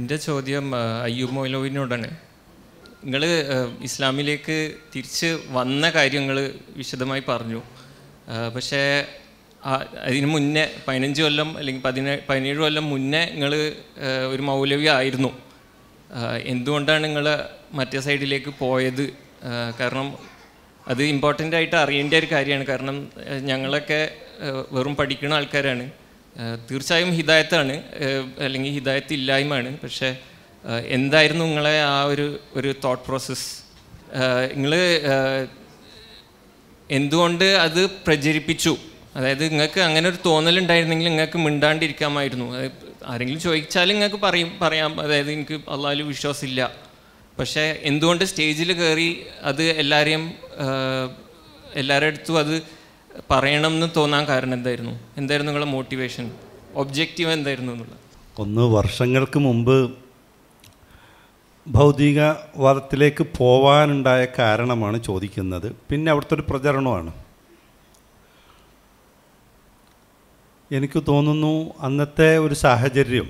എൻ്റെ ചോദ്യം അയ്യൂബ് മൊയ്ലോവിനോടാണ് നിങ്ങൾ ഇസ്ലാമിലേക്ക് തിരിച്ച് വന്ന കാര്യങ്ങൾ വിശദമായി പറഞ്ഞു പക്ഷേ അതിന് മുന്നേ പതിനഞ്ച് കൊല്ലം അല്ലെങ്കിൽ പതിനേഴ് പതിനേഴ് കൊല്ലം മുന്നേ നിങ്ങൾ ഒരു മൗലവി ആയിരുന്നു എന്തുകൊണ്ടാണ് നിങ്ങൾ മറ്റേ സൈഡിലേക്ക് പോയത് കാരണം അത് ഇമ്പോർട്ടൻ്റ് ആയിട്ട് അറിയേണ്ട ഒരു കാര്യമാണ് കാരണം ഞങ്ങളൊക്കെ വെറും പഠിക്കുന്ന ആൾക്കാരാണ് തീർച്ചയായും ഹിദായത്താണ് അല്ലെങ്കിൽ ഹിദായത്ത് ഇല്ലായ്മയാണ് പക്ഷേ എന്തായിരുന്നു നിങ്ങളെ ആ ഒരു ഒരു തോട്ട് പ്രോസസ്സ് നിങ്ങൾ എന്തുകൊണ്ട് അത് പ്രചരിപ്പിച്ചു അതായത് നിങ്ങൾക്ക് അങ്ങനെ ഒരു തോന്നലുണ്ടായിരുന്നെങ്കിൽ നിങ്ങൾക്ക് മിണ്ടാണ്ടിരിക്കാമായിരുന്നു ആരെങ്കിലും ചോദിച്ചാലും നിങ്ങൾക്ക് പറയും പറയാം അതായത് എനിക്ക് അള്ളാഹു വിശ്വാസമില്ല പക്ഷേ എന്തുകൊണ്ട് സ്റ്റേജിൽ കയറി അത് എല്ലാവരെയും എല്ലാവരുടെ അടുത്തും അത് പറയണം എന്ന് തോന്നാൻ കാരണം എന്തായിരുന്നു എന്തായിരുന്നു നിങ്ങളുടെ മോട്ടിവേഷൻ ഒബ്ജക്റ്റീവ് എന്തായിരുന്നു എന്നുള്ളത് ഒന്ന് വർഷങ്ങൾക്ക് മുമ്പ് ഭൗതികവാദത്തിലേക്ക് പോവാനുണ്ടായ കാരണമാണ് ചോദിക്കുന്നത് പിന്നെ അവിടുത്തെ ഒരു പ്രചരണമാണ് എനിക്ക് തോന്നുന്നു അന്നത്തെ ഒരു സാഹചര്യം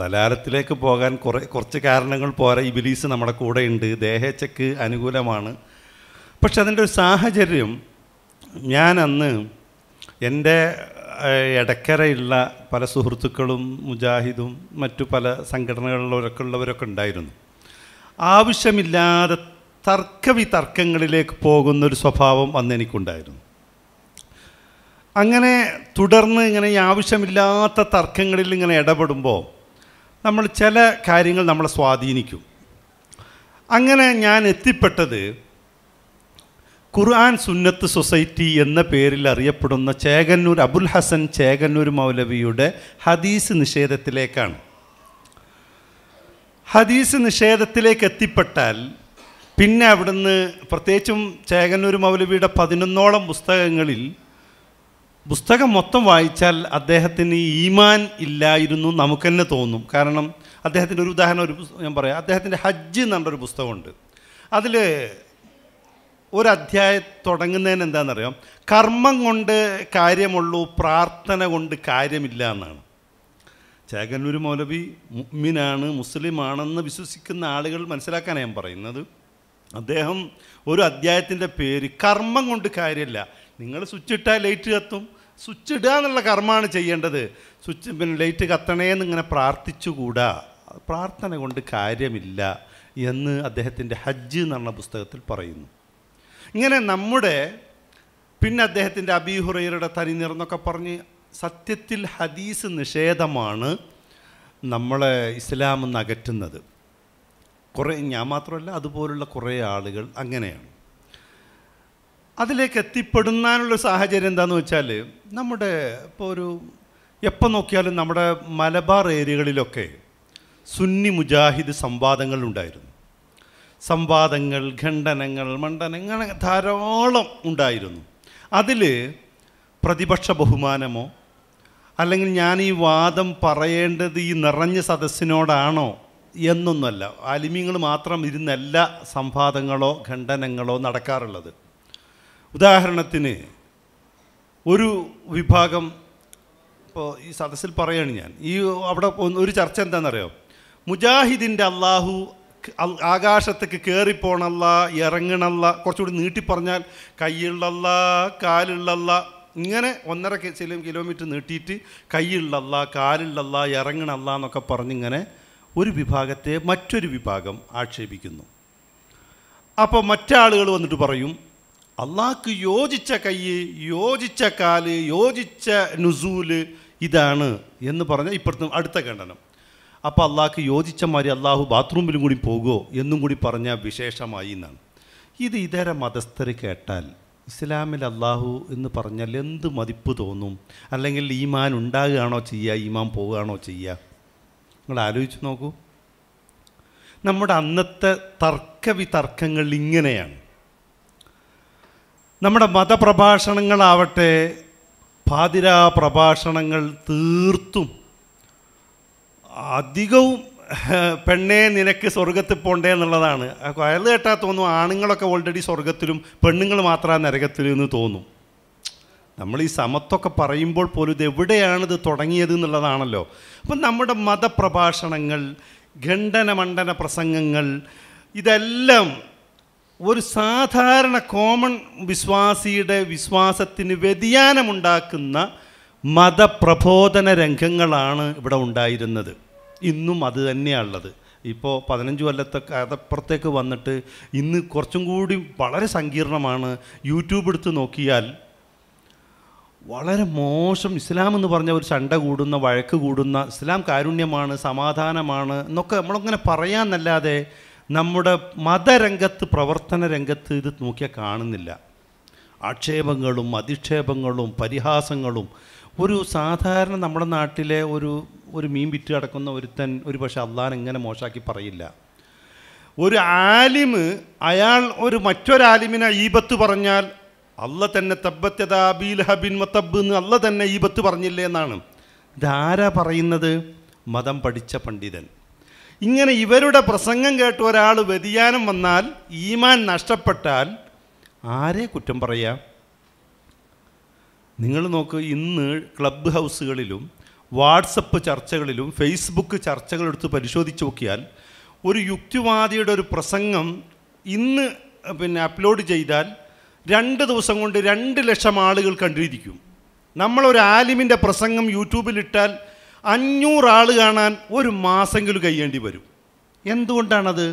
ലലാരത്തിലേക്ക് പോകാൻ കുറേ കുറച്ച് കാരണങ്ങൾ പോരാ ബിലീസ് നമ്മുടെ കൂടെയുണ്ട് ദേഹച്ചക്ക് അനുകൂലമാണ് പക്ഷെ അതിൻ്റെ ഒരു സാഹചര്യം ഞാനന്ന് എൻ്റെ ഇടക്കരയുള്ള പല സുഹൃത്തുക്കളും മുജാഹിദും മറ്റു പല സംഘടനകളിലൊക്കെ ഉള്ളവരൊക്കെ ഉണ്ടായിരുന്നു ആവശ്യമില്ലാതെ തർക്കവിതർക്കങ്ങളിലേക്ക് പോകുന്നൊരു സ്വഭാവം അന്ന് എനിക്കുണ്ടായിരുന്നു അങ്ങനെ തുടർന്ന് ഇങ്ങനെ ഈ ആവശ്യമില്ലാത്ത തർക്കങ്ങളിൽ ഇങ്ങനെ ഇടപെടുമ്പോൾ നമ്മൾ ചില കാര്യങ്ങൾ നമ്മളെ സ്വാധീനിക്കും അങ്ങനെ ഞാൻ എത്തിപ്പെട്ടത് ഖുർആൻ സുന്നത്ത് സൊസൈറ്റി എന്ന പേരിൽ അറിയപ്പെടുന്ന ചേകന്നൂർ അബുൽ ഹസൻ ചേകന്നൂർ മൗലവിയുടെ ഹദീസ് നിഷേധത്തിലേക്കാണ് ഹദീസ് നിഷേധത്തിലേക്ക് എത്തിപ്പെട്ടാൽ പിന്നെ അവിടുന്ന് പ്രത്യേകിച്ചും ചേകന്നൂർ മൗലവിയുടെ പതിനൊന്നോളം പുസ്തകങ്ങളിൽ പുസ്തകം മൊത്തം വായിച്ചാൽ അദ്ദേഹത്തിന് ഈമാൻ ഇല്ലായിരുന്നു നമുക്ക് തന്നെ തോന്നും കാരണം അദ്ദേഹത്തിൻ്റെ ഒരു ഉദാഹരണം ഒരു ഞാൻ പറയാം അദ്ദേഹത്തിൻ്റെ ഹജ്ജ് എന്നുള്ളൊരു പുസ്തകമുണ്ട് അതിൽ ഒരു അധ്യായം തുടങ്ങുന്നതിന് എന്താണെന്നറിയോ കർമ്മം കൊണ്ട് കാര്യമുള്ളൂ പ്രാർത്ഥന കൊണ്ട് കാര്യമില്ല എന്നാണ് ചേകന്നൂർ മൗലവി മുമ്മിനാണ് മുസ്ലിമാണെന്ന് വിശ്വസിക്കുന്ന ആളുകൾ മനസ്സിലാക്കാൻ ഞാൻ പറയുന്നത് അദ്ദേഹം ഒരു അധ്യായത്തിൻ്റെ പേര് കർമ്മം കൊണ്ട് കാര്യമില്ല നിങ്ങൾ സ്വിച്ചിട്ടാൽ ലൈറ്റ് കത്തും സ്വിച്ച് ഇടുക എന്നുള്ള കർമ്മമാണ് ചെയ്യേണ്ടത് സ്വിച്ച് പിന്നെ ലൈറ്റ് കത്തണേന്ന് ഇങ്ങനെ പ്രാർത്ഥിച്ചുകൂടാ പ്രാർത്ഥന കൊണ്ട് കാര്യമില്ല എന്ന് അദ്ദേഹത്തിൻ്റെ ഹജ്ജ് എന്ന് പറഞ്ഞ പുസ്തകത്തിൽ പറയുന്നു ഇങ്ങനെ നമ്മുടെ പിന്നെ അദ്ദേഹത്തിൻ്റെ അബീഹുറയുടെ തനിനിറന്നൊക്കെ പറഞ്ഞ് സത്യത്തിൽ ഹദീസ് നിഷേധമാണ് നമ്മളെ ഇസ്ലാം എന്ന് അകറ്റുന്നത് കുറേ ഞാൻ മാത്രമല്ല അതുപോലുള്ള കുറേ ആളുകൾ അങ്ങനെയാണ് അതിലേക്ക് എത്തിപ്പെടുന്നതിനുള്ള സാഹചര്യം എന്താണെന്ന് വെച്ചാൽ നമ്മുടെ ഇപ്പോൾ ഒരു എപ്പോൾ നോക്കിയാലും നമ്മുടെ മലബാർ ഏരിയകളിലൊക്കെ സുന്നി മുജാഹിദ് സംവാദങ്ങളുണ്ടായിരുന്നു സംവാദങ്ങൾ ഖണ്ഡനങ്ങൾ മണ്ഡനങ്ങൾ ധാരാളം ഉണ്ടായിരുന്നു അതിൽ പ്രതിപക്ഷ ബഹുമാനമോ അല്ലെങ്കിൽ ഞാൻ ഈ വാദം പറയേണ്ടത് ഈ നിറഞ്ഞ സദസ്സിനോടാണോ എന്നൊന്നുമല്ല ആലിമ്യങ്ങൾ മാത്രം ഇരുന്നല്ല സംവാദങ്ങളോ ഖണ്ഡനങ്ങളോ നടക്കാറുള്ളത് ഉദാഹരണത്തിന് ഒരു വിഭാഗം ഇപ്പോൾ ഈ സദസ്സിൽ പറയുകയാണ് ഞാൻ ഈ അവിടെ ഒരു ചർച്ച എന്താണെന്നറിയോ മുജാഹിദിൻ്റെ അള്ളാഹു ആകാശത്തേക്ക് കയറിപ്പോണല്ല ഇറങ്ങണല്ല കുറച്ചുകൂടി നീട്ടി പറഞ്ഞാൽ കൈയുള്ളല്ല കാലുള്ളല്ല ഇങ്ങനെ ഒന്നര ചില കിലോമീറ്റർ നീട്ടിയിട്ട് കൈയുള്ളല്ല കാലുള്ളല്ല ഇറങ്ങണല്ല എന്നൊക്കെ പറഞ്ഞിങ്ങനെ ഒരു വിഭാഗത്തെ മറ്റൊരു വിഭാഗം ആക്ഷേപിക്കുന്നു അപ്പോൾ മറ്റാളുകൾ വന്നിട്ട് പറയും അള്ളാഹ്ക്ക് യോജിച്ച കൈ യോജിച്ച കാല് യോജിച്ച നുസൂല് ഇതാണ് എന്ന് പറഞ്ഞാൽ ഇപ്പോഴത്തെ അടുത്ത ഖണ്ഡനം അപ്പോൾ അള്ളാഹ്ക്ക് യോജിച്ച മാതിരി അള്ളാഹു ബാത്റൂമിലും കൂടി പോകുമോ എന്നും കൂടി പറഞ്ഞ വിശേഷമായി എന്നാണ് ഇത് ഇതര മതസ്ഥർ കേട്ടാൽ ഇസ്ലാമിൽ അള്ളാഹു എന്ന് പറഞ്ഞാൽ എന്ത് മതിപ്പ് തോന്നും അല്ലെങ്കിൽ ഈമാൻ ഉണ്ടാകുകയാണോ ചെയ്യുക ഈമാൻ പോവുകയാണോ ചെയ്യുക നിങ്ങൾ ആലോചിച്ച് നോക്കൂ നമ്മുടെ അന്നത്തെ തർക്കവിതർക്കങ്ങൾ ഇങ്ങനെയാണ് നമ്മുടെ മതപ്രഭാഷണങ്ങളാവട്ടെ പാതിരാ പ്രഭാഷണങ്ങൾ തീർത്തും അധികവും പെണ്ണേ നിനക്ക് സ്വർഗത്തിൽ പോണ്ടേ എന്നുള്ളതാണ് അയാൾ കേട്ടാൽ തോന്നും ആണുങ്ങളൊക്കെ ഓൾറെഡി സ്വർഗത്തിലും പെണ്ണുങ്ങൾ മാത്രം നരകത്തിലും എന്ന് തോന്നും നമ്മൾ ഈ സമത്വമൊക്കെ പറയുമ്പോൾ പോലും ഇത് എവിടെയാണിത് തുടങ്ങിയത് എന്നുള്ളതാണല്ലോ അപ്പം നമ്മുടെ മതപ്രഭാഷണങ്ങൾ മണ്ഡന പ്രസംഗങ്ങൾ ഇതെല്ലാം ഒരു സാധാരണ കോമൺ വിശ്വാസിയുടെ വിശ്വാസത്തിന് വ്യതിയാനമുണ്ടാക്കുന്ന മതപ്രബോധന രംഗങ്ങളാണ് ഇവിടെ ഉണ്ടായിരുന്നത് ഇന്നും അത് തന്നെയാണുള്ളത് ഇപ്പോൾ പതിനഞ്ച് കൊല്ലത്തെ കഥപ്പുറത്തേക്ക് വന്നിട്ട് ഇന്ന് കുറച്ചും കൂടി വളരെ സങ്കീർണമാണ് യൂട്യൂബ് എടുത്ത് നോക്കിയാൽ വളരെ മോശം ഇസ്ലാം എന്ന് പറഞ്ഞ ഒരു ചണ്ട കൂടുന്ന വഴക്ക് കൂടുന്ന ഇസ്ലാം കാരുണ്യമാണ് സമാധാനമാണ് എന്നൊക്കെ നമ്മളങ്ങനെ പറയാമെന്നല്ലാതെ നമ്മുടെ മതരംഗത്ത് പ്രവർത്തന രംഗത്ത് ഇത് നോക്കിയാൽ കാണുന്നില്ല ആക്ഷേപങ്ങളും അധിക്ഷേപങ്ങളും പരിഹാസങ്ങളും ഒരു സാധാരണ നമ്മുടെ നാട്ടിലെ ഒരു ഒരു മീൻ വിറ്റ് കിടക്കുന്ന ഒരുത്തൻ ഒരു പക്ഷെ അള്ളാൻ എങ്ങനെ മോശമാക്കി പറയില്ല ഒരു ആലിമ് അയാൾ ഒരു മറ്റൊരാലിമിനെ ഈബത്ത് പറഞ്ഞാൽ അള്ള തന്നെ തബ്ബത്യതാബീൽ ഹബിൻ മത്തബ് എന്ന് അള്ള തന്നെ ഈബത്ത് പറഞ്ഞില്ലേ എന്നാണ് ഇതാരാ പറയുന്നത് മതം പഠിച്ച പണ്ഡിതൻ ഇങ്ങനെ ഇവരുടെ പ്രസംഗം കേട്ട് ഒരാൾ വ്യതിയാനം വന്നാൽ ഈമാൻ നഷ്ടപ്പെട്ടാൽ ആരെ കുറ്റം പറയാം നിങ്ങൾ നോക്ക് ഇന്ന് ക്ലബ്ബ് ഹൗസുകളിലും വാട്സപ്പ് ചർച്ചകളിലും ഫേസ്ബുക്ക് ചർച്ചകളെടുത്ത് പരിശോധിച്ച് നോക്കിയാൽ ഒരു യുക്തിവാദിയുടെ ഒരു പ്രസംഗം ഇന്ന് പിന്നെ അപ്ലോഡ് ചെയ്താൽ രണ്ട് ദിവസം കൊണ്ട് രണ്ട് ലക്ഷം ആളുകൾ കണ്ടിരിക്കും നമ്മളൊരു ആലിമിൻ്റെ പ്രസംഗം യൂട്യൂബിലിട്ടാൽ അഞ്ഞൂറ് ആൾ കാണാൻ ഒരു മാസമെങ്കിലും കഴിയേണ്ടി വരും എന്തുകൊണ്ടാണത്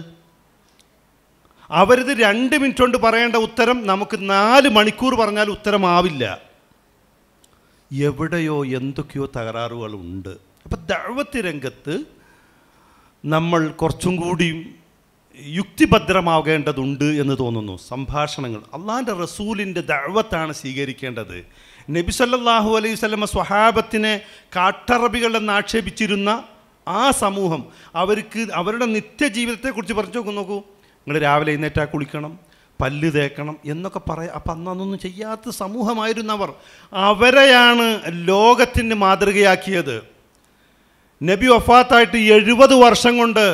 അവരിത് രണ്ട് മിനിറ്റ് കൊണ്ട് പറയേണ്ട ഉത്തരം നമുക്ക് നാല് മണിക്കൂർ പറഞ്ഞാൽ ഉത്തരമാവില്ല എവിടെയോ എന്തൊക്കെയോ തകരാറുകളുണ്ട് അപ്പം ദഴവത്തി രംഗത്ത് നമ്മൾ കുറച്ചും കൂടിയും യുക്തിഭദ്രമാകേണ്ടതുണ്ട് എന്ന് തോന്നുന്നു സംഭാഷണങ്ങൾ അള്ളാഹാൻ്റെ റസൂലിൻ്റെ ദഴവത്താണ് സ്വീകരിക്കേണ്ടത് നബി സല്ലാഹു അലൈഹി സ്വലമ സ്വഹാബത്തിനെ കാട്ടറബികളെന്ന് ആക്ഷേപിച്ചിരുന്ന ആ സമൂഹം അവർക്ക് അവരുടെ നിത്യജീവിതത്തെക്കുറിച്ച് പറഞ്ഞു നോക്കൂ നിങ്ങൾ രാവിലെ എഴുന്നേറ്റാൽ കുളിക്കണം പല്ല് തേക്കണം എന്നൊക്കെ പറയാം അപ്പം അന്ന് അന്നൊന്നും ചെയ്യാത്ത സമൂഹമായിരുന്നു അവർ അവരെയാണ് ലോകത്തിന് മാതൃകയാക്കിയത് നബി വഫാത്തായിട്ട് എഴുപത് വർഷം കൊണ്ട്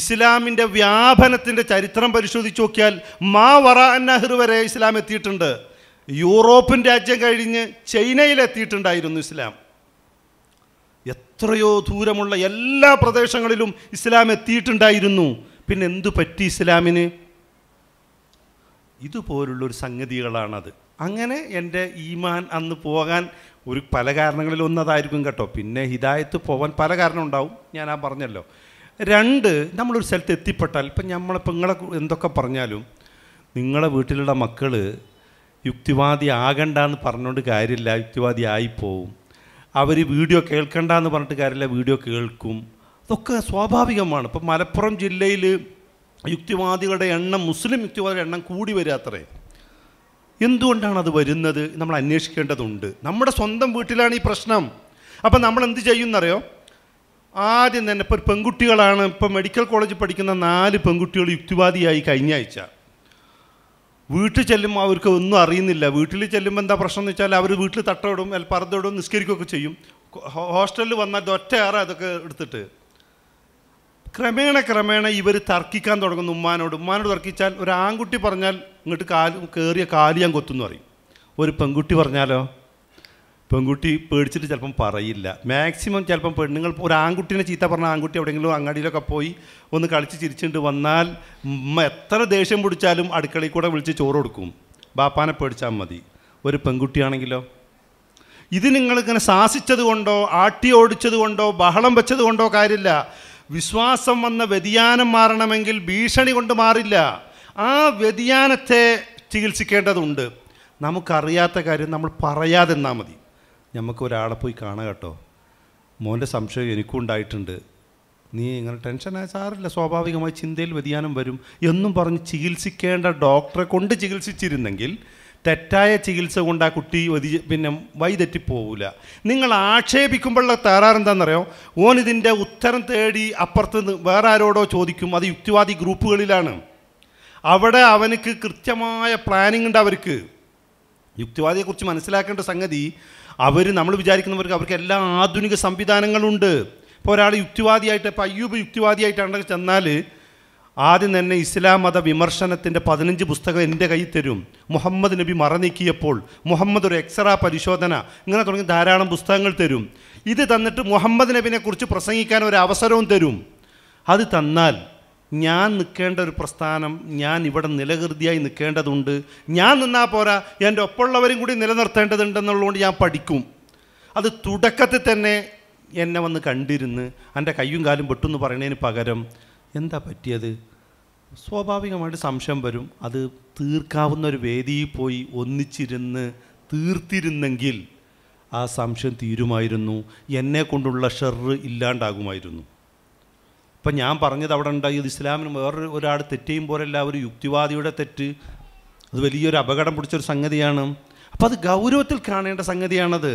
ഇസ്ലാമിൻ്റെ വ്യാപനത്തിൻ്റെ ചരിത്രം പരിശോധിച്ച് നോക്കിയാൽ മാ വറ നെഹ്റു വരെ ഇസ്ലാം എത്തിയിട്ടുണ്ട് യൂറോപ്യൻ രാജ്യം കഴിഞ്ഞ് ചൈനയിലെത്തിയിട്ടുണ്ടായിരുന്നു ഇസ്ലാം എത്രയോ ദൂരമുള്ള എല്ലാ പ്രദേശങ്ങളിലും ഇസ്ലാം എത്തിയിട്ടുണ്ടായിരുന്നു പിന്നെ എന്തു പറ്റി ഇസ്ലാമിന് ഇതുപോലുള്ളൊരു സംഗതികളാണത് അങ്ങനെ എൻ്റെ ഈമാൻ അന്ന് പോകാൻ ഒരു പല കാരണങ്ങളിൽ ഒന്നതായിരിക്കും കേട്ടോ പിന്നെ ഹിദായത്ത് പോകാൻ പല കാരണം ഉണ്ടാവും ഞാൻ ആ പറഞ്ഞല്ലോ രണ്ട് നമ്മളൊരു സ്ഥലത്ത് എത്തിപ്പെട്ടാൽ ഇപ്പം നമ്മളിപ്പോൾ നിങ്ങളെ എന്തൊക്കെ പറഞ്ഞാലും നിങ്ങളെ വീട്ടിലുള്ള മക്കൾ യുക്തിവാദി ആകണ്ട എന്ന് പറഞ്ഞുകൊണ്ട് കാര്യമില്ല യുക്തിവാദി ആയിപ്പോവും അവർ വീഡിയോ കേൾക്കണ്ട എന്ന് പറഞ്ഞിട്ട് കാര്യമില്ല വീഡിയോ കേൾക്കും അതൊക്കെ സ്വാഭാവികമാണ് ഇപ്പം മലപ്പുറം ജില്ലയിൽ യുക്തിവാദികളുടെ എണ്ണം മുസ്ലിം യുക്തിവാദികളുടെ എണ്ണം കൂടി വരാത്രേ എന്തുകൊണ്ടാണ് അത് വരുന്നത് നമ്മൾ അന്വേഷിക്കേണ്ടതുണ്ട് നമ്മുടെ സ്വന്തം വീട്ടിലാണ് ഈ പ്രശ്നം അപ്പം നമ്മൾ എന്ത് ചെയ്യുന്നറിയോ ആദ്യം തന്നെ ഇപ്പോൾ പെൺകുട്ടികളാണ് ഇപ്പോൾ മെഡിക്കൽ കോളേജിൽ പഠിക്കുന്ന നാല് പെൺകുട്ടികൾ യുക്തിവാദിയായി കഴിഞ്ഞ ആഴ്ച വീട്ടിൽ ചെല്ലുമ്പോൾ അവർക്ക് ഒന്നും അറിയുന്നില്ല വീട്ടിൽ ചെല്ലുമ്പോൾ എന്താ പ്രശ്നം എന്ന് വെച്ചാൽ അവർ വീട്ടിൽ തട്ടമിടും അല്ല പറന്നിടും നിസ്കരിക്കുകയൊക്കെ ചെയ്യും ഹോസ്റ്റലിൽ വന്നാൽ ഒറ്റ ഏറെ അതൊക്കെ എടുത്തിട്ട് ക്രമേണ ക്രമേണ ഇവർ തർക്കിക്കാൻ തുടങ്ങുന്നു ഉമ്മാനോട് ഉമ്മാനോട് തർക്കിച്ചാൽ ഒരു ആൺകുട്ടി പറഞ്ഞാൽ ഇങ്ങോട്ട് കാല് കയറിയ കാല് ഞാൻ കൊത്തുന്നു പറയും ഒരു പെൺകുട്ടി പറഞ്ഞാലോ പെൺകുട്ടി പേടിച്ചിട്ട് ചിലപ്പം പറയില്ല മാക്സിമം ചിലപ്പം പെണ്ണുങ്ങൾ ഒരു ആൺകുട്ടീനെ ചീത്ത പറഞ്ഞ ആൺകുട്ടി എവിടെയെങ്കിലും അങ്ങാടിയിലൊക്കെ പോയി ഒന്ന് കളിച്ച് ചിരിച്ചുകൊണ്ട് വന്നാൽ എത്ര ദേഷ്യം പിടിച്ചാലും അടുക്കളയിൽ കൂടെ വിളിച്ച് ചോറ് കൊടുക്കും ബാപ്പാനെ പേടിച്ചാൽ മതി ഒരു പെൺകുട്ടിയാണെങ്കിലോ ഇത് നിങ്ങളിങ്ങനെ സാസിച്ചത് കൊണ്ടോ ആട്ടി ഓടിച്ചത് കൊണ്ടോ ബഹളം വെച്ചത് കൊണ്ടോ കാര്യമില്ല വിശ്വാസം വന്ന വ്യതിയാനം മാറണമെങ്കിൽ ഭീഷണി കൊണ്ട് മാറില്ല ആ വ്യതിയാനത്തെ ചികിത്സിക്കേണ്ടതുണ്ട് നമുക്കറിയാത്ത കാര്യം നമ്മൾ പറയാതെ എന്നാൽ മതി നമുക്ക് ഒരാളെ പോയി കാണുക കേട്ടോ മോൻ്റെ സംശയം എനിക്കും ഉണ്ടായിട്ടുണ്ട് നീ ഇങ്ങനെ ടെൻഷനായ സാറില്ല സ്വാഭാവികമായി ചിന്തയിൽ വ്യതിയാനം വരും എന്നും പറഞ്ഞ് ചികിത്സിക്കേണ്ട ഡോക്ടറെ കൊണ്ട് ചികിത്സിച്ചിരുന്നെങ്കിൽ തെറ്റായ ചികിത്സ കൊണ്ട് ആ കുട്ടി വതി പിന്നെ വഴിതെറ്റിപ്പോവില്ല നിങ്ങൾ ആക്ഷേപിക്കുമ്പോഴുള്ള തകരാറെന്താണെന്നറിയോ ഓൻ ഇതിൻ്റെ ഉത്തരം തേടി അപ്പുറത്ത് നിന്ന് വേറെ ആരോടോ ചോദിക്കും അത് യുക്തിവാദി ഗ്രൂപ്പുകളിലാണ് അവിടെ അവനക്ക് കൃത്യമായ പ്ലാനിങ് ഉണ്ട് അവർക്ക് യുക്തിവാദിയെക്കുറിച്ച് മനസ്സിലാക്കേണ്ട സംഗതി അവർ നമ്മൾ വിചാരിക്കുന്നവർക്ക് അവർക്ക് എല്ലാ ആധുനിക സംവിധാനങ്ങളുണ്ട് ഇപ്പോൾ ഒരാൾ യുക്തിവാദിയായിട്ട് ഇപ്പോൾ അയ്യൂബ് യുക്തിവാദിയായിട്ടാണെങ്കിൽ ചെന്നാൽ ആദ്യം തന്നെ ഇസ്ലാം മത വിമർശനത്തിൻ്റെ പതിനഞ്ച് പുസ്തകം എൻ്റെ കയ്യിൽ തരും മുഹമ്മദ് നബി മറനീക്കിയപ്പോൾ മുഹമ്മദ് ഒരു എക്സറ പരിശോധന ഇങ്ങനെ തുടങ്ങി ധാരാളം പുസ്തകങ്ങൾ തരും ഇത് തന്നിട്ട് മുഹമ്മദ് നബിനെക്കുറിച്ച് പ്രസംഗിക്കാൻ ഒരു അവസരവും തരും അത് തന്നാൽ ഞാൻ നിൽക്കേണ്ട ഒരു പ്രസ്ഥാനം ഞാൻ ഇവിടെ നിലകൃതിയായി നിൽക്കേണ്ടതുണ്ട് ഞാൻ നിന്നാൽ പോരാ എൻ്റെ ഒപ്പമുള്ളവരും കൂടി നിലനിർത്തേണ്ടതുണ്ടെന്നുള്ളതുകൊണ്ട് ഞാൻ പഠിക്കും അത് തുടക്കത്തിൽ തന്നെ എന്നെ വന്ന് കണ്ടിരുന്ന് എൻ്റെ കയ്യും കാലും പെട്ടെന്ന് പറയുന്നതിന് പകരം എന്താ പറ്റിയത് സ്വാഭാവികമായിട്ട് സംശയം വരും അത് തീർക്കാവുന്ന ഒരു വേദിയിൽ പോയി ഒന്നിച്ചിരുന്ന് തീർത്തിരുന്നെങ്കിൽ ആ സംശയം തീരുമായിരുന്നു എന്നെ കൊണ്ടുള്ള ഷെറ് ഇല്ലാണ്ടാകുമായിരുന്നു ഇപ്പം ഞാൻ പറഞ്ഞത് അവിടെ ഉണ്ടായത് ഇസ്ലാമിന് വേറൊരു ഒരാൾ തെറ്റെയും പോലെയല്ല ഒരു യുക്തിവാദിയുടെ തെറ്റ് അത് വലിയൊരു അപകടം പിടിച്ചൊരു സംഗതിയാണ് അപ്പം അത് ഗൗരവത്തിൽ കാണേണ്ട സംഗതിയാണത്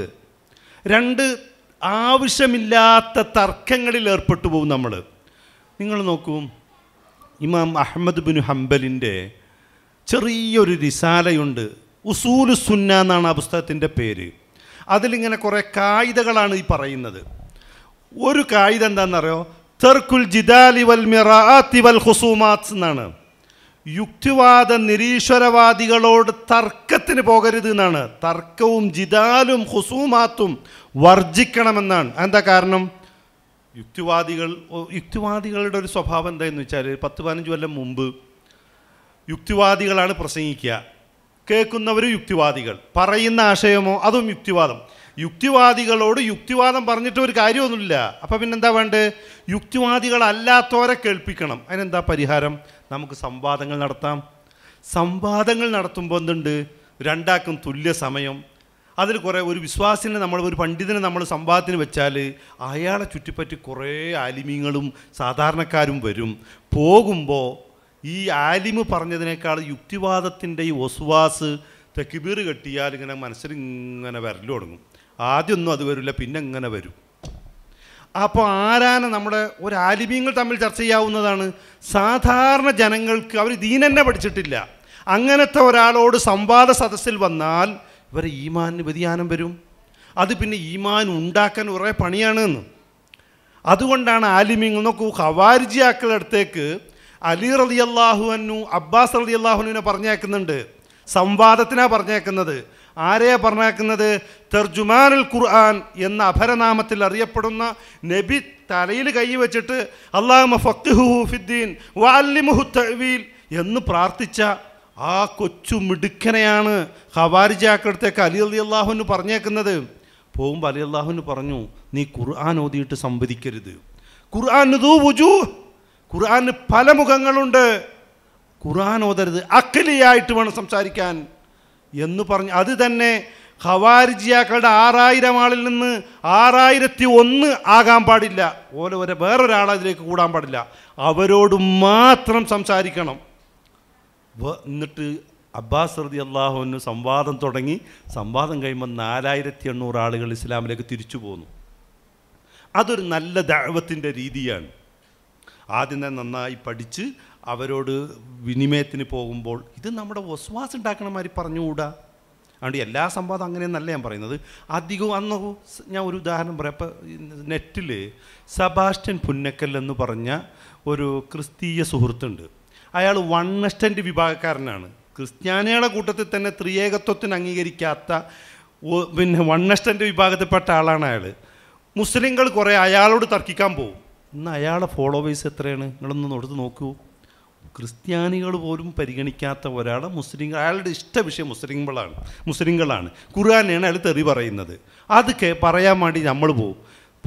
രണ്ട് ആവശ്യമില്ലാത്ത തർക്കങ്ങളിൽ ഏർപ്പെട്ടു പോകും നമ്മൾ നിങ്ങൾ നോക്കൂ ഇമാം അഹമ്മദ് ബിൻ ഹംബലിൻ്റെ ചെറിയൊരു റിസാലയുണ്ട് ഉസൂൽ സുന്ന എന്നാണ് ആ പുസ്തകത്തിൻ്റെ പേര് അതിലിങ്ങനെ കുറേ കായികകളാണ് ഈ പറയുന്നത് ഒരു കായിക എന്താണെന്നറിയോ തെർക്കുൽ ജിദാലി വൽ മിറാത്തി വൽ ഹുസൂമാത്ത് എന്നാണ് യുക്തിവാദ നിരീശ്വരവാദികളോട് തർക്കത്തിന് പോകരുത് എന്നാണ് തർക്കവും ജിദാലും ഹുസൂമാത്തും വർജിക്കണമെന്നാണ് എന്താ കാരണം യുക്തിവാദികൾ യുക്തിവാദികളുടെ ഒരു സ്വഭാവം എന്താണെന്ന് വെച്ചാൽ പത്ത് പതിനഞ്ച് കൊല്ലം മുമ്പ് യുക്തിവാദികളാണ് പ്രസംഗിക്കുക കേൾക്കുന്നവർ യുക്തിവാദികൾ പറയുന്ന ആശയമോ അതും യുക്തിവാദം യുക്തിവാദികളോട് യുക്തിവാദം പറഞ്ഞിട്ട് ഒരു കാര്യമൊന്നുമില്ല അപ്പോൾ പിന്നെന്താ വേണ്ടത് യുക്തിവാദികളല്ലാത്തവരെ കേൾപ്പിക്കണം അതിനെന്താ പരിഹാരം നമുക്ക് സംവാദങ്ങൾ നടത്താം സംവാദങ്ങൾ നടത്തുമ്പോൾ എന്തുണ്ട് രണ്ടാക്കും തുല്യ സമയം അതിൽ കുറേ ഒരു വിശ്വാസിനെ നമ്മൾ ഒരു പണ്ഡിതനെ നമ്മൾ സംവാദത്തിന് വെച്ചാൽ അയാളെ ചുറ്റിപ്പറ്റി കുറേ ആലിമ്യങ്ങളും സാധാരണക്കാരും വരും പോകുമ്പോൾ ഈ ആലിമ് പറഞ്ഞതിനേക്കാൾ യുക്തിവാദത്തിൻ്റെ ഈ ഒസ്വാസ് തെക്കിബീർ കെട്ടിയാൽ ഇങ്ങനെ മനസ്സിൽ ഇങ്ങനെ വരൽ തുടങ്ങും ആദ്യമൊന്നും അത് വരില്ല പിന്നെ ഇങ്ങനെ വരും അപ്പോൾ ആരാന നമ്മുടെ ഒരു ആലിമീങ്ങൾ തമ്മിൽ ചർച്ച ചെയ്യാവുന്നതാണ് സാധാരണ ജനങ്ങൾക്ക് അവർ ദീനന്നെ പഠിച്ചിട്ടില്ല അങ്ങനത്തെ ഒരാളോട് സംവാദ സദസ്സിൽ വന്നാൽ ഇവരെ ഈമാനിന് വ്യതിയാനം വരും അത് പിന്നെ ഈമാൻ ഉണ്ടാക്കാൻ കുറേ പണിയാണ് എന്ന് അതുകൊണ്ടാണ് ആലിമിങ് നോക്കൂ ഹവാരിജിയാക്കളുടെ അലി റലി അള്ളാഹുവനു അബ്ബാസ് റലി അള്ളാഹുനുവിനെ പറഞ്ഞേക്കുന്നുണ്ട് സംവാദത്തിനാണ് പറഞ്ഞേക്കുന്നത് ആരെയാ പറഞ്ഞേക്കുന്നത് തെർജുമാനുൽ ഖുർആൻ എന്ന അഭരനാമത്തിൽ അറിയപ്പെടുന്ന നബി തലയിൽ കൈ വെച്ചിട്ട് അള്ളാഹ് ഫിദ്ദീൻ വാല്ലിമുഹു തവീൽ എന്ന് പ്രാർത്ഥിച്ച ആ കൊച്ചു മിടുക്കനെയാണ് ഹവാരിജാക്കടുത്തേക്ക് അലി അലി അള്ളാഹുവിന് പറഞ്ഞേക്കുന്നത് പോകുമ്പോൾ അലി അള്ളാഹുവിന് പറഞ്ഞു നീ ഖുർആൻ ഓതിയിട്ട് സംവദിക്കരുത് ഖുർആൻ ദൂവുജു ഖുർആൻ പല മുഖങ്ങളുണ്ട് ഖുർആൻ ഓതരുത് അക്കലിയായിട്ട് വേണം സംസാരിക്കാൻ എന്ന് പറഞ്ഞു അത് തന്നെ ഹവാരിജിയാക്കളുടെ ആറായിരം ആളിൽ നിന്ന് ആറായിരത്തി ഒന്ന് ആകാൻ പാടില്ല ഓല വേറൊരാളതിലേക്ക് കൂടാൻ പാടില്ല അവരോട് മാത്രം സംസാരിക്കണം എന്നിട്ട് അബ്ബാസ് റതി അള്ളാഹുവിന് സംവാദം തുടങ്ങി സംവാദം കഴിയുമ്പോൾ നാലായിരത്തി എണ്ണൂറ് ആളുകൾ ഇസ്ലാമിലേക്ക് തിരിച്ചു പോന്നു അതൊരു നല്ല ദൈവത്തിൻ്റെ രീതിയാണ് ആദ്യം തന്നെ നന്നായി പഠിച്ച് അവരോട് വിനിമയത്തിന് പോകുമ്പോൾ ഇത് നമ്മുടെ വസ്വാസ് മാതിരി പറഞ്ഞുകൂടാ അതുകൊണ്ട് എല്ലാ സംവാദം അങ്ങനെയെന്നല്ല ഞാൻ പറയുന്നത് അധികവും അന്ന് ഞാൻ ഒരു ഉദാഹരണം പറയാം അപ്പം നെറ്റിൽ സബാസ്റ്റ്യൻ പുന്നക്കൽ എന്ന് പറഞ്ഞ ഒരു ക്രിസ്തീയ സുഹൃത്തുണ്ട് അയാൾ വണ്ണസ്റ്റൻ്റ് വിഭാഗക്കാരനാണ് ക്രിസ്ത്യാനികളുടെ കൂട്ടത്തിൽ തന്നെ ത്രിയേകത്വത്തിന് അംഗീകരിക്കാത്ത പിന്നെ വണ്ണസ്റ്റൻ്റെ വിഭാഗത്തിൽപ്പെട്ട ആളാണ് അയാൾ മുസ്ലിങ്ങൾ കുറേ അയാളോട് തർക്കിക്കാൻ പോകും ഇന്ന് അയാളെ ഫോളോവേഴ്സ് എത്രയാണ് നിങ്ങളൊന്ന് എടുത്ത് നോക്കൂ ക്രിസ്ത്യാനികൾ പോലും പരിഗണിക്കാത്ത ഒരാളെ മുസ്ലിങ്ങൾ അയാളുടെ ഇഷ്ട വിഷയം മുസ്ലിങ്ങളാണ് മുസ്ലിങ്ങളാണ് ഖുർആാനാണ് അയാൾ തെറി പറയുന്നത് അത് പറയാൻ വേണ്ടി നമ്മൾ പോകും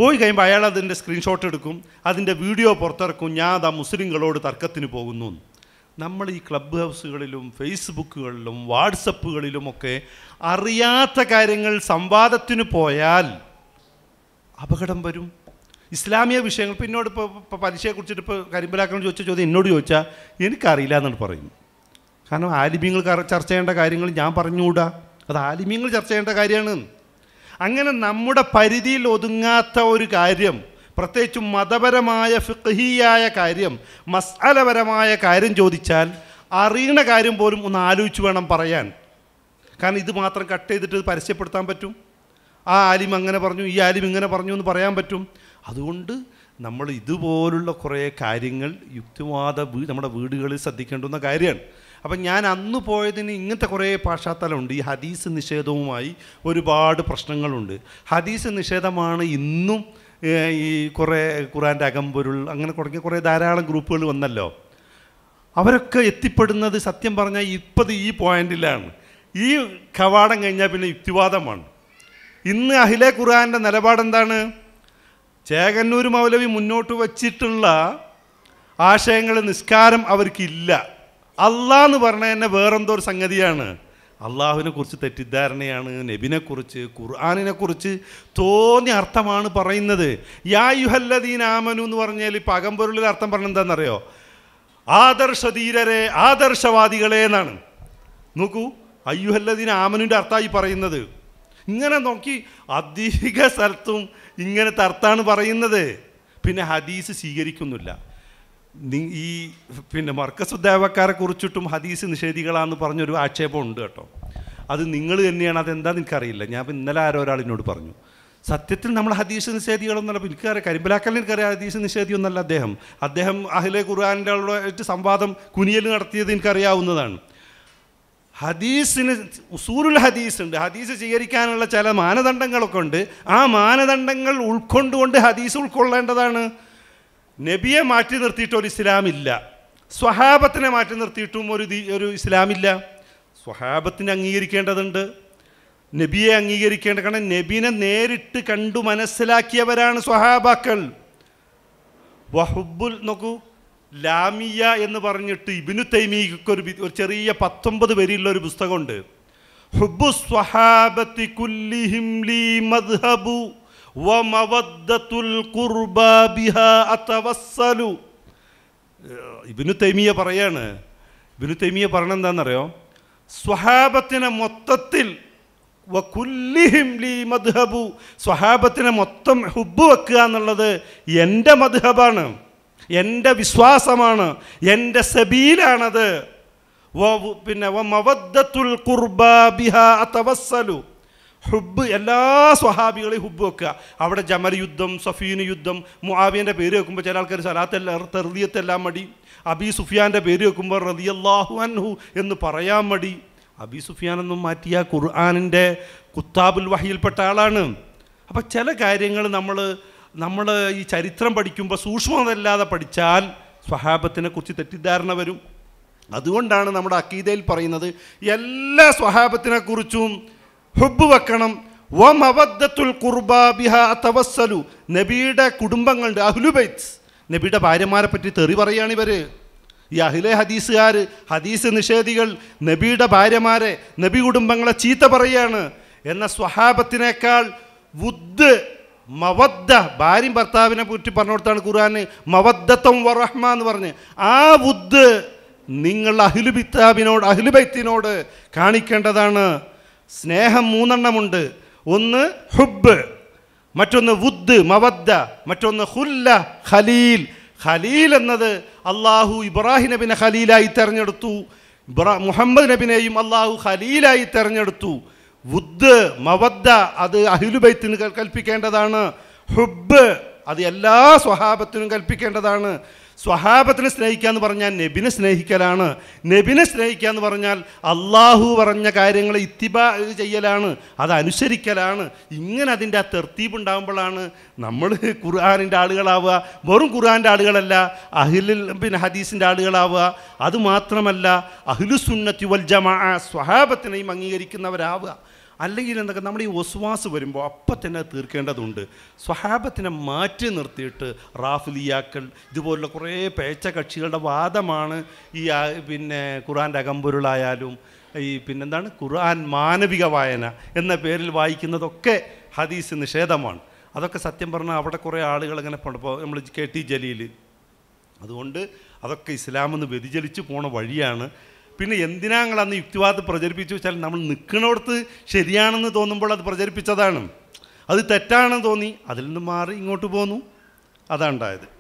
പോയി കഴിയുമ്പോൾ അയാൾ അതിൻ്റെ സ്ക്രീൻഷോട്ട് എടുക്കും അതിൻ്റെ വീഡിയോ പുറത്തിറക്കും ഞാൻ അത് ആ മുസ്ലിങ്ങളോട് തർക്കത്തിന് പോകുന്നു നമ്മൾ ഈ ക്ലബ് ഹൗസുകളിലും ഫേസ്ബുക്കുകളിലും വാട്സപ്പുകളിലുമൊക്കെ അറിയാത്ത കാര്യങ്ങൾ സംവാദത്തിന് പോയാൽ അപകടം വരും ഇസ്ലാമിക വിഷയങ്ങൾ ഇപ്പോൾ എന്നോട് ഇപ്പോൾ ഇപ്പോൾ പലിശയെക്കുറിച്ചിട്ട് ഇപ്പോൾ കരിമ്പലാക്കണം ചോദിച്ച ചോദ്യം എന്നോട് ചോദിച്ചാൽ എനിക്കറിയില്ല എന്നാണ് പറയും കാരണം ആലിമ്യങ്ങൾ ചർച്ച ചെയ്യേണ്ട കാര്യങ്ങൾ ഞാൻ പറഞ്ഞുകൂടാ അത് ആലിമ്യങ്ങൾ ചർച്ച ചെയ്യേണ്ട കാര്യമാണ് അങ്ങനെ നമ്മുടെ പരിധിയിൽ ഒതുങ്ങാത്ത ഒരു കാര്യം പ്രത്യേകിച്ചും മതപരമായ ഫിഖഹിയായ കാര്യം മസാലപരമായ കാര്യം ചോദിച്ചാൽ അറിയണ കാര്യം പോലും ഒന്ന് ആലോചിച്ച് വേണം പറയാൻ കാരണം ഇത് മാത്രം കട്ട് ചെയ്തിട്ട് പരസ്യപ്പെടുത്താൻ പറ്റും ആ ആലിം അങ്ങനെ പറഞ്ഞു ഈ ആലിം ഇങ്ങനെ പറഞ്ഞു എന്ന് പറയാൻ പറ്റും അതുകൊണ്ട് നമ്മൾ ഇതുപോലുള്ള കുറേ കാര്യങ്ങൾ യുക്തിവാദ നമ്മുടെ വീടുകളിൽ ശ്രദ്ധിക്കേണ്ടുന്ന കാര്യമാണ് അപ്പം ഞാൻ അന്ന് പോയതിന് ഇങ്ങനത്തെ കുറേ പാശ്ചാത്തലമുണ്ട് ഈ ഹദീസ് നിഷേധവുമായി ഒരുപാട് പ്രശ്നങ്ങളുണ്ട് ഹദീസ് നിഷേധമാണ് ഇന്നും ഈ കുറേ ഖുറാൻ്റെ അകമ്പൊരുൾ അങ്ങനെ തുടങ്ങിയ കുറേ ധാരാളം ഗ്രൂപ്പുകൾ വന്നല്ലോ അവരൊക്കെ എത്തിപ്പെടുന്നത് സത്യം പറഞ്ഞാൽ ഇപ്പത് ഈ പോയിന്റിലാണ് ഈ കവാടം കഴിഞ്ഞാൽ പിന്നെ യുക്തിവാദമാണ് ഇന്ന് അഖിലെ ഖുറാൻ്റെ നിലപാടെന്താണ് ചേകന്നൂർ മൗലവി മുന്നോട്ട് വച്ചിട്ടുള്ള ആശയങ്ങൾ നിസ്കാരം അവർക്കില്ല എന്ന് പറഞ്ഞ തന്നെ വേറെന്തോ ഒരു സംഗതിയാണ് അള്ളാഹുവിനെ കുറിച്ച് തെറ്റിദ്ധാരണയാണ് കുറിച്ച് ഖുർആാനിനെ കുറിച്ച് തോന്നിയ അർത്ഥമാണ് പറയുന്നത് യാ യുഹല്ലദീൻ ആമനു എന്ന് പറഞ്ഞാൽ ഇപ്പം അകമ്പൊരുളിൽ അർത്ഥം പറഞ്ഞ എന്താണെന്നറിയോ ആദർശധീരരെ ആദർശവാദികളെ എന്നാണ് നോക്കൂ അയ്യുഹല്ലദീൻ ആമനുവിൻ്റെ അർത്ഥമായി പറയുന്നത് ഇങ്ങനെ നോക്കി അധിക സ്ഥലത്തും ഇങ്ങനത്തെ അർത്ഥമാണ് പറയുന്നത് പിന്നെ ഹദീസ് സ്വീകരിക്കുന്നില്ല ഈ പിന്നെ മർക്കസുദ്ദേവക്കാരെ കുറിച്ചിട്ടും ഹദീസ് നിഷേധികളാന്ന് പറഞ്ഞൊരു ആക്ഷേപം ഉണ്ട് കേട്ടോ അത് നിങ്ങൾ തന്നെയാണ് അതെന്താ എനിക്കറിയില്ല ഞാൻ ഇപ്പം ഇന്നലെ ആരോ ഒരാളിനോട് പറഞ്ഞു സത്യത്തിൽ നമ്മൾ ഹദീസ് നിഷേധികളൊന്നുമല്ല എനിക്കറിയാം കരിമ്പലാക്കലിന് എനിക്കറിയാം ഹദീസ് നിഷേധിയൊന്നല്ല അദ്ദേഹം അദ്ദേഹം അഹിലെ ഖുർആാൻ്റെ ആയിട്ട് സംവാദം കുനിയൽ നടത്തിയത് എനിക്കറിയാവുന്നതാണ് ഹദീസിന് ഉസൂരുൽ ഹദീസ് ഉണ്ട് ഹദീസ് സ്വീകരിക്കാനുള്ള ചില മാനദണ്ഡങ്ങളൊക്കെ ഉണ്ട് ആ മാനദണ്ഡങ്ങൾ ഉൾക്കൊണ്ടുകൊണ്ട് ഹദീസ് ഉൾക്കൊള്ളേണ്ടതാണ് നബിയെ മാറ്റി നിർത്തിയിട്ട് ഒരു ഇസ്ലാമില്ല സ്വഹാബത്തിനെ മാറ്റി നിർത്തിയിട്ടും ഒരു ഒരു ഇസ്ലാമില്ല സ്വഹാബത്തിനെ അംഗീകരിക്കേണ്ടതുണ്ട് നബിയെ അംഗീകരിക്കേണ്ട കാരണം നബിനെ നേരിട്ട് കണ്ടു മനസ്സിലാക്കിയവരാണ് സ്വഹാബാക്കൾ വഹുബുൽ നോക്കൂ ലാമിയ എന്ന് പറഞ്ഞിട്ട് ഇബിനു തൈമീക്ക് ഒരു ഒരു ചെറിയ പത്തൊമ്പത് പേരിലുള്ള ഒരു പുസ്തകമുണ്ട് ഹുബു സ്വഹാബത്തി കുല്ലിഹിം ലീ മദ്ഹബു ഇബിനു തൈമിയ പറയാണ് ഇബിനു തൈമിയ പറഞ്ഞ എന്താണെന്നറിയോ സ്വഹാബത്തിനെ മൊത്തത്തിൽ മദ്ഹബു സ്വഹാബത്തിനെ മൊത്തം ഹുബ് വെക്കുക എന്നുള്ളത് എൻ്റെ മദ്ഹബാണ് എൻ്റെ വിശ്വാസമാണ് എൻ്റെ സബീലാണത് പിന്നെ ഹുബ് എല്ലാ സ്വഹാബികളെയും ഹുബ് വെക്കുക അവിടെ ജമൽ യുദ്ധം സഫീൻ യുദ്ധം മുആവിയൻ്റെ പേര് വെക്കുമ്പോൾ ചില ആൾക്കാർ സലാത്തെല്ലാം തെറിയത്തെല്ലാം മടി അബി സുഫിയാൻ്റെ പേര് വെക്കുമ്പോൾ റതിയല്ലാഹു അൻഹു എന്ന് പറയാൻ മടി അബി സുഫിയാൻ എന്നും മാറ്റിയ ഖുർആാനിൻ്റെ കുത്താബുൽ വഹിയിൽപ്പെട്ട ആളാണ് അപ്പം ചില കാര്യങ്ങൾ നമ്മൾ നമ്മൾ ഈ ചരിത്രം പഠിക്കുമ്പോൾ സൂക്ഷ്മതല്ലാതെ പഠിച്ചാൽ സ്വഹാബത്തിനെ കുറിച്ച് തെറ്റിദ്ധാരണ വരും അതുകൊണ്ടാണ് നമ്മുടെ അക്കീതയിൽ പറയുന്നത് എല്ലാ സ്വഹാബത്തിനെക്കുറിച്ചും ഹുബ് വെക്കണം വമവദ്ദത്തുൽ കുർബാ ബിഹ തവസ്സലു നബിയുടെ കുടുംബങ്ങളുണ്ട് അഹ്ലുബൈത്സ് നബിയുടെ ഭാര്യമാരെ പറ്റി തെറി പറയുകയാണ് ഇവർ ഈ അഹിലെ ഹദീസുകാർ ഹദീസ് നിഷേധികൾ നബിയുടെ ഭാര്യമാരെ നബി കുടുംബങ്ങളെ ചീത്ത പറയുകയാണ് എന്ന സ്വഹാബത്തിനേക്കാൾ വുദ് മവദ്ദ ഭാര്യയും ഭർത്താവിനെ പറ്റി പറഞ്ഞു കൊടുത്താണ് ഖുർആൻ മവദ്ദത്തം വറഹ്മ എന്ന് പറഞ്ഞ് ആ വുദ് നിങ്ങൾ അഹ്ലുബിത്താബിനോട് അഹ്ലുബൈത്തിനോട് കാണിക്കേണ്ടതാണ് സ്നേഹം മൂന്നെണ്ണമുണ്ട് ഒന്ന് ഹുബ് മറ്റൊന്ന് വുദ് മവദ്ദ മറ്റൊന്ന് ഹുല്ല ഖലീൽ ഖലീൽ എന്നത് അള്ളാഹു ഇബ്രാഹിം നബിനെ ഖലീലായി തെരഞ്ഞെടുത്തു ഇബ്രാ മുഹമ്മദ് നബിനെയും അള്ളാഹു ഖലീലായി തെരഞ്ഞെടുത്തു വുദ് മവദ്ദ അത് അഹിലുബൈത്തിന് കൽപ്പിക്കേണ്ടതാണ് ഹുബ് അത് എല്ലാ സ്വഹാബത്തിനും കൽപ്പിക്കേണ്ടതാണ് സ്വഹാബത്തിനെ സ്നേഹിക്കുക എന്ന് പറഞ്ഞാൽ നബിനെ സ്നേഹിക്കലാണ് നബിനെ സ്നേഹിക്കുക എന്ന് പറഞ്ഞാൽ അള്ളാഹു പറഞ്ഞ കാര്യങ്ങൾ ഇത്തിബ ചെയ്യലാണ് അത് അനുസരിക്കലാണ് ഇങ്ങനെ അതിൻ്റെ ആ തെർത്തീപുണ്ടാകുമ്പോഴാണ് നമ്മൾ ഖുർആാനിൻ്റെ ആളുകളാവുക വെറും ഖുർആാൻ്റെ ആളുകളല്ല അഹിലിൽ പിന്നെ ഹദീസിൻ്റെ ആളുകളാവുക അതുമാത്രമല്ല അഹിലുസുന്നത്തി വൽ ജമാ സ്വഹാബത്തിനെയും അംഗീകരിക്കുന്നവരാവുക അല്ലെങ്കിൽ എന്തൊക്കെ നമ്മുടെ ഈ ഒസ്വാസ് വരുമ്പോൾ അപ്പം തന്നെ തീർക്കേണ്ടതുണ്ട് സ്വഹാബത്തിനെ മാറ്റി നിർത്തിയിട്ട് റാഫുലിയാക്കൾ ഇതുപോലുള്ള കുറേ പേച്ച കക്ഷികളുടെ വാദമാണ് ഈ പിന്നെ ഖുറാൻ്റെ അകമ്പൊരുളായാലും ഈ പിന്നെന്താണ് ഖുർആൻ മാനവിക വായന എന്ന പേരിൽ വായിക്കുന്നതൊക്കെ ഹദീസ് നിഷേധമാണ് അതൊക്കെ സത്യം പറഞ്ഞാൽ അവിടെ കുറേ ആളുകൾ അങ്ങനെ പണ്ടപ്പോൾ നമ്മൾ കെ ടി ജലീൽ അതുകൊണ്ട് അതൊക്കെ ഇസ്ലാമെന്ന് വ്യതിചലിച്ച് പോണ വഴിയാണ് പിന്നെ എന്തിനാ നിങ്ങൾ അന്ന് യുക്തിവാദം പ്രചരിപ്പിച്ചു വെച്ചാൽ നമ്മൾ നിൽക്കണോടത്ത് ശരിയാണെന്ന് തോന്നുമ്പോൾ അത് പ്രചരിപ്പിച്ചതാണ് അത് തെറ്റാണെന്ന് തോന്നി അതിൽ നിന്ന് മാറി ഇങ്ങോട്ട് പോന്നു അതാണ് ഉണ്ടായത്